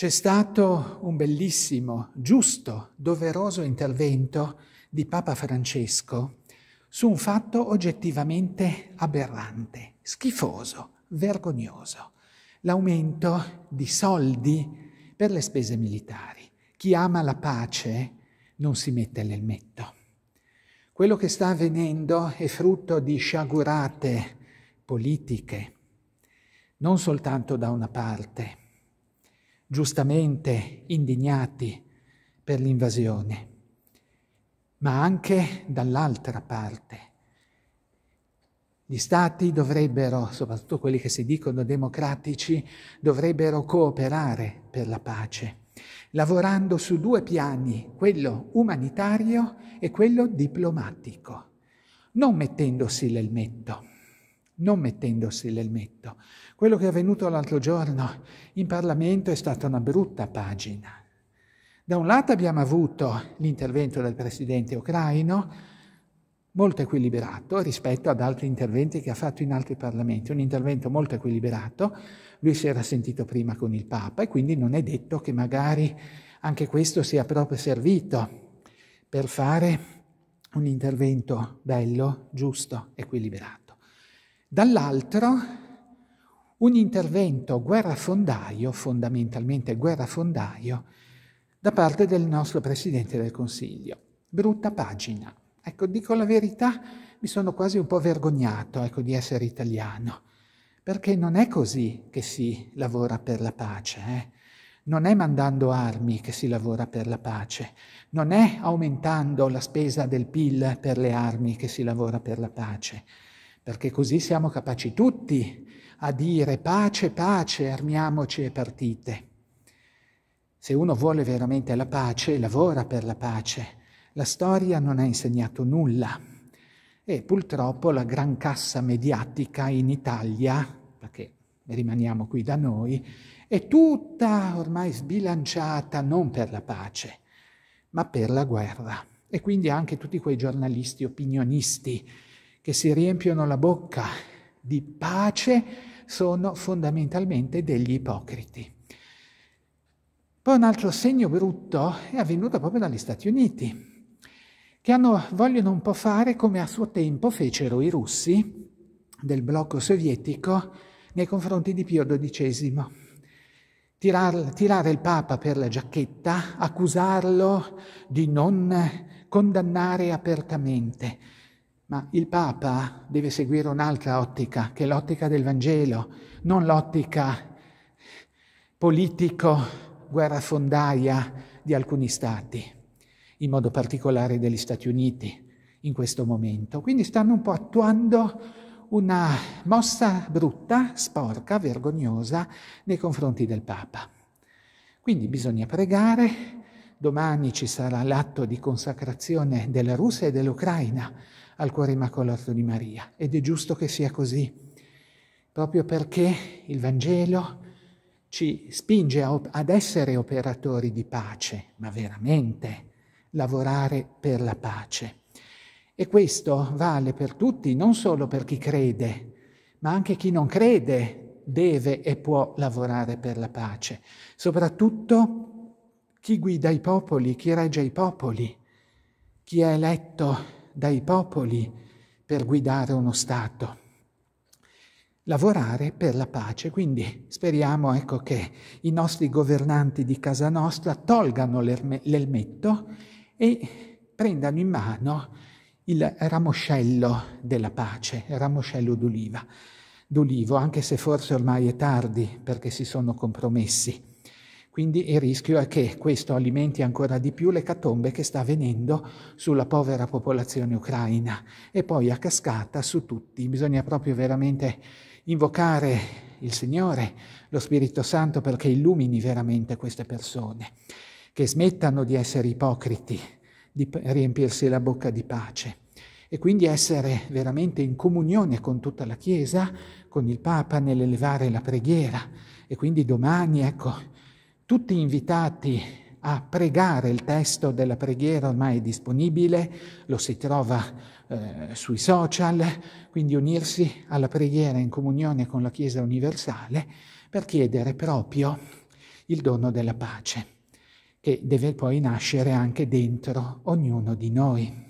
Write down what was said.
C'è stato un bellissimo, giusto, doveroso intervento di Papa Francesco su un fatto oggettivamente aberrante, schifoso, vergognoso, l'aumento di soldi per le spese militari. Chi ama la pace non si mette l'elmetto. Quello che sta avvenendo è frutto di sciagurate politiche, non soltanto da una parte, giustamente indignati per l'invasione, ma anche dall'altra parte. Gli stati dovrebbero, soprattutto quelli che si dicono democratici, dovrebbero cooperare per la pace, lavorando su due piani, quello umanitario e quello diplomatico, non mettendosi l'elmetto non mettendosi l'elmetto. Quello che è avvenuto l'altro giorno in Parlamento è stata una brutta pagina. Da un lato abbiamo avuto l'intervento del presidente ucraino, molto equilibrato rispetto ad altri interventi che ha fatto in altri parlamenti, un intervento molto equilibrato, lui si era sentito prima con il Papa e quindi non è detto che magari anche questo sia proprio servito per fare un intervento bello, giusto, equilibrato. Dall'altro un intervento guerrafondaio, fondamentalmente guerrafondaio, da parte del nostro Presidente del Consiglio. Brutta pagina. Ecco, dico la verità, mi sono quasi un po' vergognato ecco, di essere italiano, perché non è così che si lavora per la pace. Eh? Non è mandando armi che si lavora per la pace, non è aumentando la spesa del PIL per le armi che si lavora per la pace perché così siamo capaci tutti a dire pace, pace, armiamoci e partite. Se uno vuole veramente la pace, lavora per la pace. La storia non ha insegnato nulla e purtroppo la gran cassa mediatica in Italia, perché rimaniamo qui da noi, è tutta ormai sbilanciata non per la pace, ma per la guerra. E quindi anche tutti quei giornalisti opinionisti che si riempiono la bocca di pace sono fondamentalmente degli ipocriti. Poi un altro segno brutto è avvenuto proprio dagli Stati Uniti, che hanno, vogliono un po' fare come a suo tempo fecero i russi del blocco sovietico nei confronti di Pio XII. Tirar, tirare il Papa per la giacchetta, accusarlo di non condannare apertamente ma il Papa deve seguire un'altra ottica, che è l'ottica del Vangelo, non l'ottica politico guerra fondaia di alcuni stati, in modo particolare degli Stati Uniti in questo momento. Quindi stanno un po' attuando una mossa brutta, sporca, vergognosa nei confronti del Papa. Quindi bisogna pregare Domani ci sarà l'atto di consacrazione della Russia e dell'Ucraina al cuore immacolato di Maria ed è giusto che sia così, proprio perché il Vangelo ci spinge ad essere operatori di pace, ma veramente lavorare per la pace. E questo vale per tutti, non solo per chi crede, ma anche chi non crede deve e può lavorare per la pace, soprattutto chi guida i popoli, chi regge i popoli, chi è eletto dai popoli per guidare uno Stato. Lavorare per la pace, quindi speriamo ecco, che i nostri governanti di casa nostra tolgano l'elmetto e prendano in mano il ramoscello della pace, il ramoscello d'oliva, d'olivo, anche se forse ormai è tardi perché si sono compromessi. Quindi il rischio è che questo alimenti ancora di più l'ecatombe che sta avvenendo sulla povera popolazione ucraina e poi a cascata su tutti. Bisogna proprio veramente invocare il Signore, lo Spirito Santo perché illumini veramente queste persone, che smettano di essere ipocriti, di riempirsi la bocca di pace e quindi essere veramente in comunione con tutta la Chiesa, con il Papa nell'elevare la preghiera. E quindi domani, ecco, tutti invitati a pregare il testo della preghiera ormai è disponibile, lo si trova eh, sui social, quindi unirsi alla preghiera in comunione con la Chiesa universale per chiedere proprio il dono della pace, che deve poi nascere anche dentro ognuno di noi.